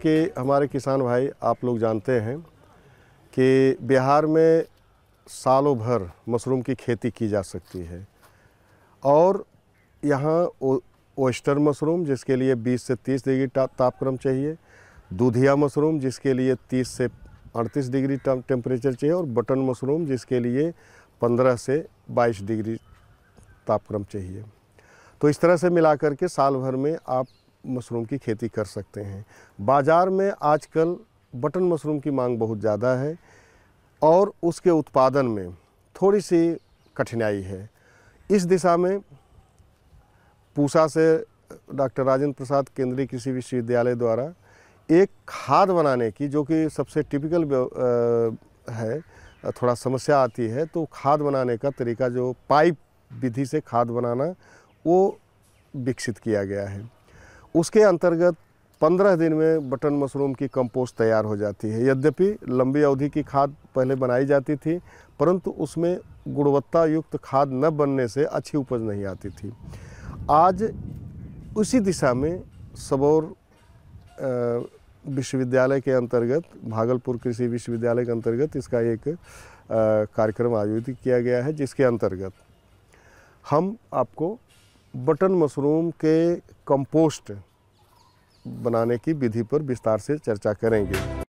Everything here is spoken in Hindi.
कि हमारे किसान भाई आप लोग जानते हैं कि बिहार में सालों भर मशरूम की खेती की जा सकती है और यहाँ ओस्टर मशरूम जिसके लिए 20 से 30 डिग्री तापक्रम चाहिए दूधिया मशरूम जिसके लिए 30 से 38 डिग्री टेम्परेचर चाहिए और बटन मशरूम जिसके लिए 15 से 22 डिग्री तापक्रम चाहिए तो इस तरह से मिला करके साल भर में आप मशरूम की खेती कर सकते हैं बाज़ार में आजकल बटन मशरूम की मांग बहुत ज़्यादा है और उसके उत्पादन में थोड़ी सी कठिनाई है इस दिशा में पूसा से डॉक्टर राजेंद्र प्रसाद केंद्रीय कृषि विश्वविद्यालय द्वारा एक खाद बनाने की जो कि सबसे टिपिकल है थोड़ा समस्या आती है तो खाद बनाने का तरीका जो पाइप विधि से खाद बनाना वो विकसित किया गया है उसके अंतर्गत पंद्रह दिन में बटन मशरूम की कंपोस्ट तैयार हो जाती है यद्यपि लंबी अवधि की खाद पहले बनाई जाती थी परंतु उसमें गुणवत्ता युक्त खाद न बनने से अच्छी उपज नहीं आती थी आज उसी दिशा में सबौर विश्वविद्यालय के अंतर्गत भागलपुर कृषि विश्वविद्यालय के अंतर्गत इसका एक कार्यक्रम आयोजित किया गया है जिसके अंतर्गत हम आपको बटन मशरूम के कंपोस्ट बनाने की विधि पर विस्तार से चर्चा करेंगे